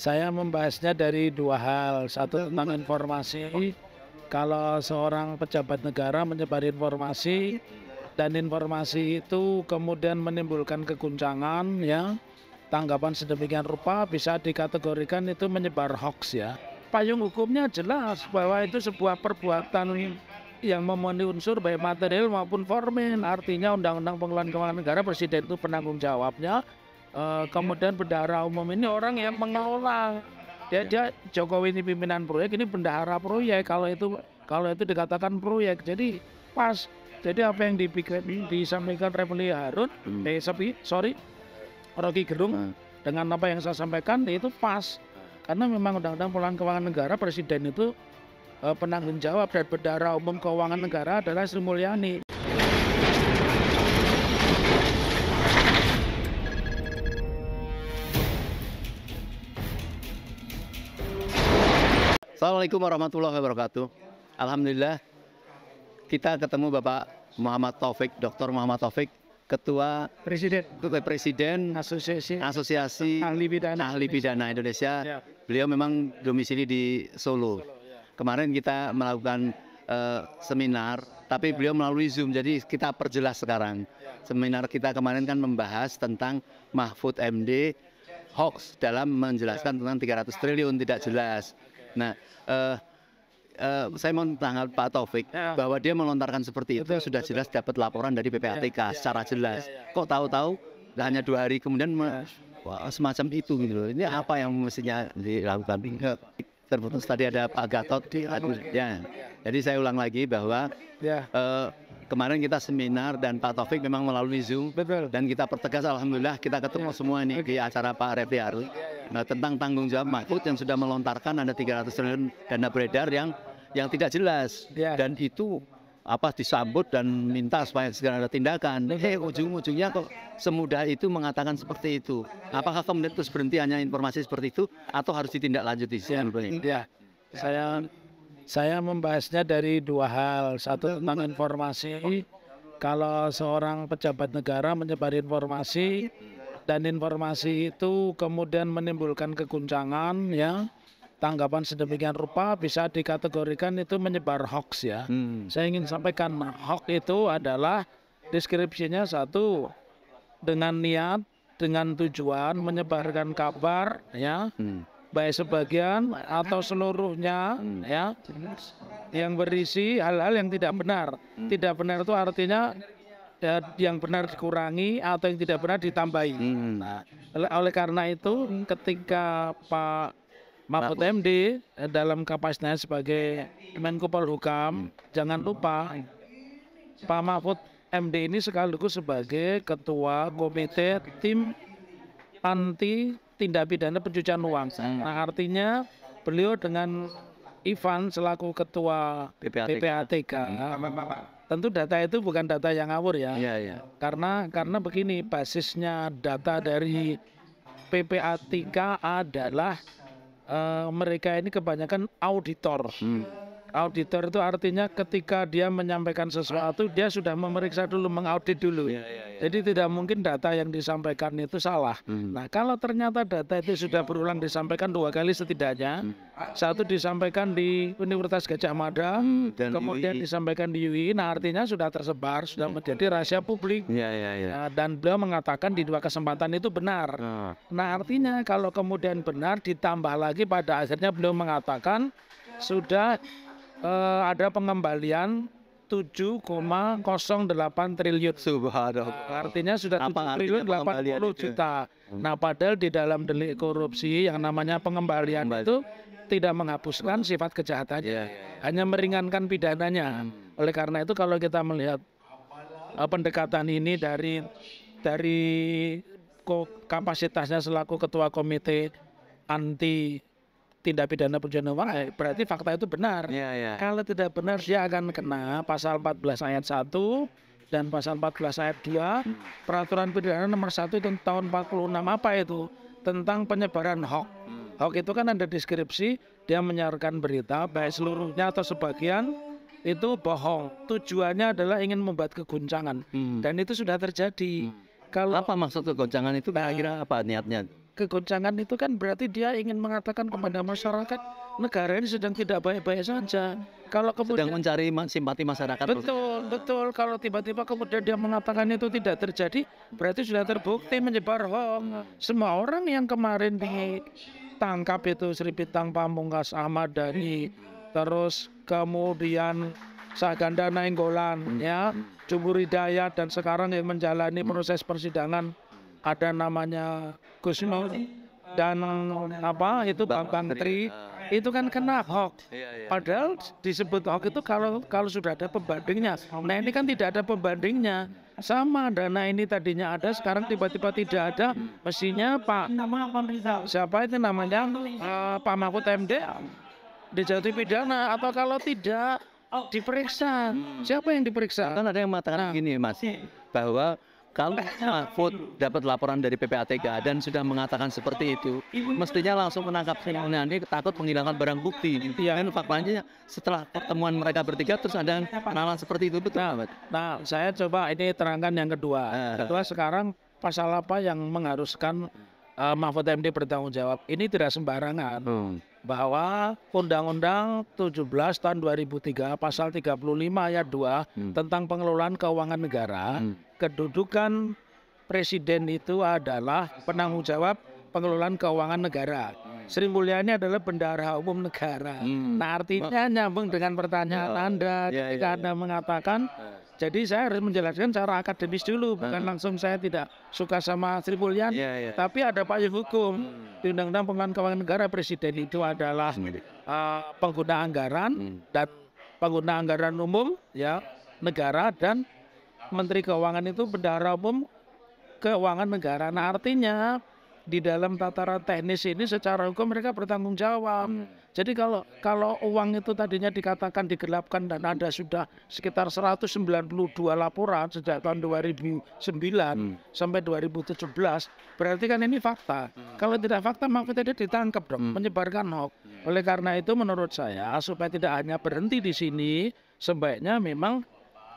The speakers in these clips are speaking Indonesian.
Saya membahasnya dari dua hal. Satu tentang informasi. Kalau seorang pejabat negara menyebar informasi dan informasi itu kemudian menimbulkan keguncangan ya tanggapan sedemikian rupa bisa dikategorikan itu menyebar hoax ya. Payung hukumnya jelas bahwa itu sebuah perbuatan yang memenuhi unsur baik material maupun formil. Artinya Undang-Undang Pengelolaan Keuangan Negara Presiden itu penanggung jawabnya Eh, kemudian bendahara umum ini orang yang mengelola dia dia Jokowi ini pimpinan proyek ini bendahara proyek kalau itu kalau itu dikatakan proyek jadi pas jadi apa yang dipikir disampaikan Refli Harun hmm. eh sepi sorry Rocky Gerung hmm. dengan apa yang saya sampaikan itu pas karena memang undang-undang pulang keuangan negara presiden itu eh, penanggung jawab dan bendahara umum keuangan negara adalah Sri Mulyani Assalamualaikum warahmatullahi wabarakatuh. Alhamdulillah kita ketemu Bapak Muhammad Taufik, Dr. Muhammad Taufik, Ketua Presiden Ketua Presiden Asosiasi Asosiasi Ahli Pidana Ahli Pidana Indonesia. Ya. Beliau memang domisili di Solo. Ya. Kemarin kita melakukan uh, seminar, tapi ya. beliau melalui Zoom. Jadi kita perjelas sekarang. Seminar kita kemarin kan membahas tentang Mahfud MD hoax dalam menjelaskan ya. tentang 300 triliun tidak jelas Nah, uh, uh, saya mau tanggal Pak Taufik ya. bahwa dia melontarkan seperti itu betul, sudah betul. jelas dapat laporan dari PPATK ya, ya, ya, secara ya, jelas. Ya, ya, Kok tahu-tahu hanya dua hari kemudian ya. wah, semacam itu gitu loh. Ini ya. apa yang mestinya dilakukan? Ya. Terputus tadi ada Pak Gatot di ya. Jadi saya ulang lagi bahwa ya. uh, kemarin kita seminar dan Pak Taufik memang melalui Zoom Betul. dan kita pertegas alhamdulillah kita ketemu ya. semua nih di acara Pak Refli Arli. Nah, tentang tanggung jawab Mahfud yang sudah melontarkan ada 300 triliun dana beredar yang yang tidak jelas yeah. dan itu apa disambut dan minta supaya segera ada tindakan. Eh ujung-ujungnya kok semudah itu mengatakan seperti itu. Ya. Apakah kemudian terus berhenti hanya informasi seperti itu atau harus ditindaklanjuti? Ya, ya. saya saya membahasnya dari dua hal. Satu tentang informasi. Kalau seorang pejabat negara menyebar informasi, dan informasi itu kemudian menimbulkan keguncangan ya tanggapan sedemikian rupa bisa dikategorikan itu menyebar hoax ya. Hmm. Saya ingin sampaikan hoax itu adalah deskripsinya satu dengan niat, dengan tujuan menyebarkan kabar ya. Hmm. Baik sebagian atau seluruhnya hmm. ya yang berisi hal-hal yang tidak benar. Hmm. Tidak benar itu artinya yang benar dikurangi atau yang tidak benar ditambahi. Hmm. Nah, oleh karena itu ketika Pak Mahfud MD eh, dalam kapasitasnya sebagai Menko Polhukam, hmm. jangan lupa Pak Mahfud MD ini sekaligus sebagai Ketua Komite Tim Anti Tindak Pidana Pencucian Uang. Nah artinya beliau dengan Ivan selaku Ketua PPATK, Tentu data itu bukan data yang ngawur ya. Iya, iya. Karena karena begini basisnya data dari PPATK adalah uh, mereka ini kebanyakan auditor. Hmm auditor itu artinya ketika dia menyampaikan sesuatu dia sudah memeriksa dulu mengaudit dulu ya, ya, ya. jadi tidak mungkin data yang disampaikan itu salah hmm. nah kalau ternyata data itu sudah berulang disampaikan dua kali setidaknya hmm. satu disampaikan di Universitas Gajah Mada hmm. kemudian UI. disampaikan di UI nah artinya sudah tersebar sudah hmm. menjadi rahasia publik ya, ya, ya. Nah, dan beliau mengatakan di dua kesempatan itu benar hmm. nah artinya kalau kemudian benar ditambah lagi pada akhirnya beliau mengatakan sudah uh, ada pengembalian 7,08 triliun. Subhanallah. Artinya sudah Apa 7 triliun 80 juta. Nah, padahal di dalam delik korupsi yang namanya pengembalian Kembali. itu tidak menghapuskan sifat kejahatannya, yeah, iya, iya. hanya meringankan pidananya. Oleh karena itu kalau kita melihat uh, pendekatan ini dari dari kapasitasnya selaku ketua komite anti tindak pidana pencucian uang eh, berarti fakta itu benar. Ya, ya. Kalau tidak benar dia akan kena pasal 14 ayat 1 dan pasal 14 ayat 2 hmm. peraturan pidana nomor 1 itu tahun 46 apa itu tentang penyebaran hoax. Hmm. Hoax itu kan ada deskripsi dia menyiarkan berita baik seluruhnya atau sebagian itu bohong. Tujuannya adalah ingin membuat keguncangan hmm. dan itu sudah terjadi. Hmm. Kalau apa maksud keguncangan itu kira-kira apa niatnya? kegoncangan itu kan berarti dia ingin mengatakan kepada masyarakat negara ini sedang tidak baik-baik saja. Kalau kemudian sedang mencari simpati masyarakat. Betul, betul. Kalau tiba-tiba kemudian dia mengatakan itu tidak terjadi, berarti sudah terbukti menyebar hoax. Semua orang yang kemarin ditangkap itu Sri Pitang Pamungkas Ahmad Dhani, terus kemudian Saganda Nainggolan, hmm. ya, Jumhur Hidayat dan sekarang yang menjalani proses persidangan ada namanya Kusno dan apa itu Bang Tri ah. itu kan kena iya, hoax. Iya. Padahal disebut hoax itu kalau kalau sudah ada pembandingnya. Nah ini kan tidak ada pembandingnya. Sama dana ini tadinya ada, sekarang tiba-tiba tidak ada. Mestinya Pak siapa itu namanya uh, Pak Mahfud MD dijatuhi pidana atau kalau tidak oh. diperiksa. Hmm. Siapa yang diperiksa? Kan ada yang mengatakan nah, gini Mas, iya. bahwa kalau Mahfud dapat laporan dari PPATK dan sudah mengatakan seperti itu, mestinya langsung menangkap kriminalnya ini takut menghilangkan barang bukti. Iya. kan faktanya setelah pertemuan mereka bertiga terus ada penalaran seperti itu betul. Nah, nah, saya coba ini terangkan yang kedua. Eh. Kedua sekarang pasal apa yang mengharuskan uh, Mahfud MD bertanggung jawab? Ini tidak sembarangan. Hmm bahwa Undang-Undang 17 tahun 2003 pasal 35 ayat 2 hmm. tentang pengelolaan keuangan negara, hmm. kedudukan presiden itu adalah penanggung jawab pengelolaan keuangan negara. Sri Mulyani adalah bendahara umum negara. Hmm. Nah artinya nyambung dengan pertanyaan oh, Anda ya, ketika ya, Anda ya. mengatakan, eh. jadi saya harus menjelaskan secara akademis dulu, bukan eh. langsung saya tidak suka sama Sri Mulyani, ya, ya. tapi ada payung hukum hmm. di Undang-Undang Pengelolaan Keuangan Negara Presiden itu adalah uh, pengguna anggaran hmm. dan pengguna anggaran umum ya negara dan Menteri Keuangan itu bendahara umum keuangan negara. Nah artinya di dalam tataran teknis ini secara hukum mereka bertanggung jawab. Hmm. Jadi kalau kalau uang itu tadinya dikatakan digelapkan dan ada sudah sekitar 192 laporan sejak tahun 2009 hmm. sampai 2017, berarti kan ini fakta. Hmm. Kalau tidak fakta maka tidak ditangkap dong, hmm. menyebarkan hoax. Hmm. Oleh karena itu menurut saya supaya tidak hanya berhenti di sini, sebaiknya memang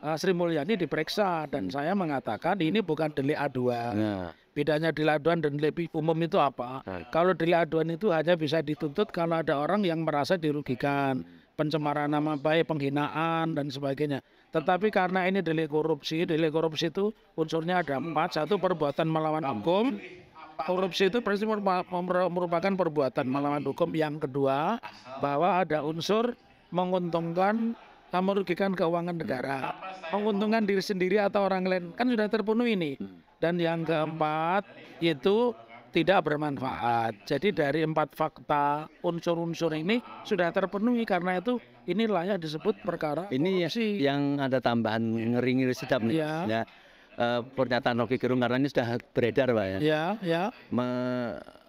uh, Sri Mulyani diperiksa dan hmm. saya mengatakan ini bukan delik aduan. Nah bedanya delik aduan dan lebih umum itu apa? Nah. Kalau delik aduan itu hanya bisa dituntut kalau ada orang yang merasa dirugikan, pencemaran nama baik, penghinaan dan sebagainya. Tetapi karena ini delik korupsi, delik korupsi itu unsurnya ada empat. Satu perbuatan melawan hukum, korupsi itu presiden merupakan perbuatan melawan hukum. Yang kedua bahwa ada unsur menguntungkan merugikan keuangan negara, menguntungkan diri sendiri atau orang lain kan sudah terpenuhi ini. Hmm dan yang keempat itu tidak bermanfaat. Jadi dari empat fakta unsur-unsur ini sudah terpenuhi karena itu ini layak disebut perkara ini ya sih. yang ada tambahan ngeringir sedap nih. Ya. ya uh, pernyataan Rocky Gerung karena ini sudah beredar pak ya. Ya, ya. Me,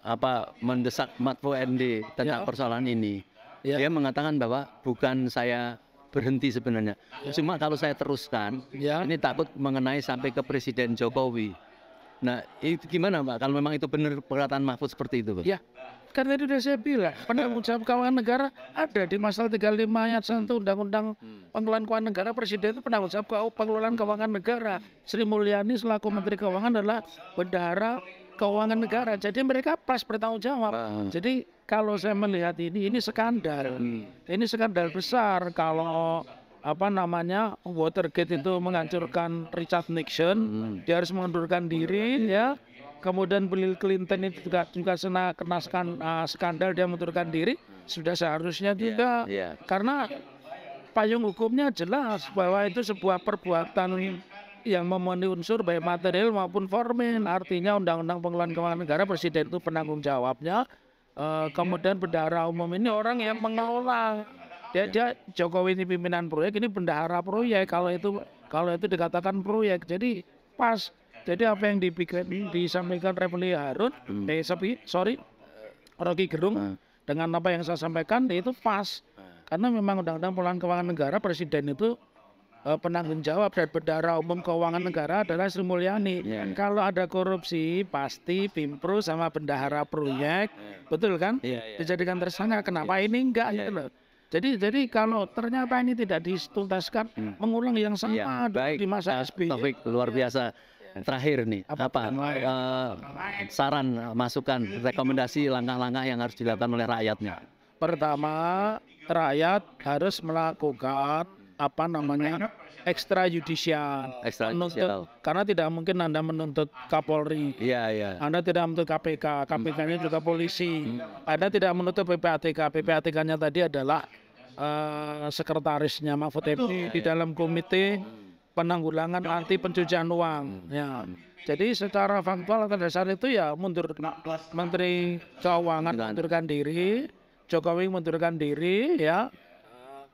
apa mendesak Matpo ND tentang ya. persoalan ini. Ya. Dia mengatakan bahwa bukan saya berhenti sebenarnya. Ya. Cuma kalau saya teruskan, ya. ini takut mengenai sampai ke Presiden Jokowi. Nah, itu gimana Pak? Kalau memang itu benar perkataan Mahfud seperti itu, Pak? Ya, karena itu sudah saya bilang, penanggung jawab keuangan negara ada di pasal 35 ayat 1 Undang-Undang hmm. Pengelolaan Keuangan Negara, Presiden itu penanggung jawab pengelolaan keuangan negara. Sri Mulyani selaku Menteri Keuangan adalah bendahara keuangan negara. Jadi mereka pas bertanggung jawab. Uh. Jadi kalau saya melihat ini, ini skandal. Hmm. Ini skandal besar kalau apa namanya Watergate itu menghancurkan Richard Nixon, hmm. dia harus mengundurkan diri ya. Kemudian Bill Clinton itu juga juga kena kena ah, skandal dia mengundurkan diri, sudah seharusnya iya, juga yeah, yeah. karena payung hukumnya jelas bahwa itu sebuah perbuatan yang memenuhi unsur baik material maupun formal. Artinya Undang-Undang Pengelolaan Keuangan Negara Presiden itu penanggung jawabnya. E, kemudian bendahara umum ini orang yang mengelola. Dia, dia Jokowi ini pimpinan proyek, ini bendahara proyek. Kalau itu kalau itu dikatakan proyek, jadi pas. Jadi apa yang dipikir, disampaikan Refli Harun, hmm. eh, sepi, sorry, Rocky Gerung, hmm. dengan apa yang saya sampaikan itu pas. Hmm. Karena memang Undang-Undang Pengelolaan Keuangan Negara Presiden itu uh, penanggung jawab dan bendara umum keuangan negara adalah Sri Mulyani. Yeah. Kalau ada korupsi pasti Pimpro sama bendahara proyek, yeah. betul kan? Yeah, yeah. Dijadikan tersangka. Kenapa yeah. ini enggak yeah. gitu Jadi jadi kalau ternyata ini tidak dituntaskan hmm. mengulang yang sama ya, baik. di masa SBY. Taufik luar iya. biasa. Terakhir nih apa, apa uh, saran eh, masukan rekomendasi langkah-langkah yang harus dilakukan oleh rakyatnya. Pertama rakyat harus melakukan apa namanya ekstrajudisial. menuntut Karena tidak mungkin Anda menuntut Kapolri. Iya, iya. Anda tidak menuntut KPK, KPK-nya juga polisi. Hmm. Anda tidak menuntut PPATK, PPATK-nya tadi adalah uh, sekretarisnya Mahfud MD iya, di iya. dalam komite hmm. penanggulangan anti pencucian uang. Hmm. Ya. Jadi secara faktual atau dasar itu ya mundur Menteri Keuangan mundurkan diri, Jokowi mundurkan diri ya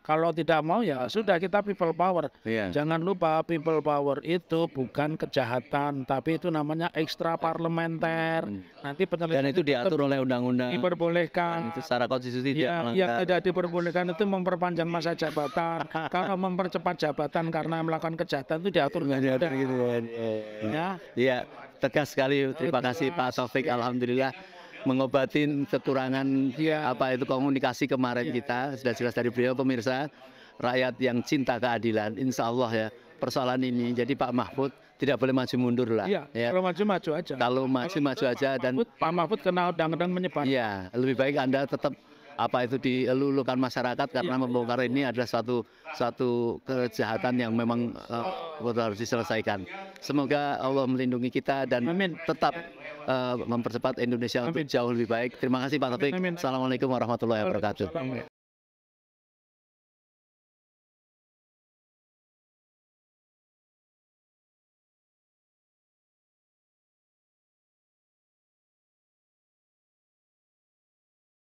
kalau tidak mau ya sudah kita people power. Yeah. Jangan lupa people power itu bukan kejahatan, tapi itu namanya ekstra parlementer. Hmm. Nanti penelitian. dan itu diatur oleh undang-undang. Diperbolehkan. itu secara konstitusi ya, tidak Yang iya, tidak diperbolehkan itu memperpanjang masa jabatan. kalau mempercepat jabatan karena melakukan kejahatan itu diatur. Nggak diatur gitu kan. ya. Ya. ya. Tegas sekali. Terima kasih Pak Taufik. Iya. Alhamdulillah mengobati kekurangan ya. apa itu komunikasi kemarin ya, kita sudah jelas dari beliau pemirsa rakyat yang cinta keadilan insya Allah ya persoalan ini jadi Pak Mahfud tidak boleh maju mundur lah ya, ya. kalau maju maju aja kalau maju maju aja Pak dan Pak Mahfud kenal dan menyebar ya lebih baik anda tetap apa itu dilulukan masyarakat karena iya, iya, membongkar iya. ini adalah suatu suatu kejahatan yang memang uh, harus diselesaikan. Semoga Allah melindungi kita dan Amin. tetap uh, mempercepat Indonesia Amin. untuk jauh lebih baik. Terima kasih Pak Taufik. Assalamualaikum warahmatullahi wabarakatuh.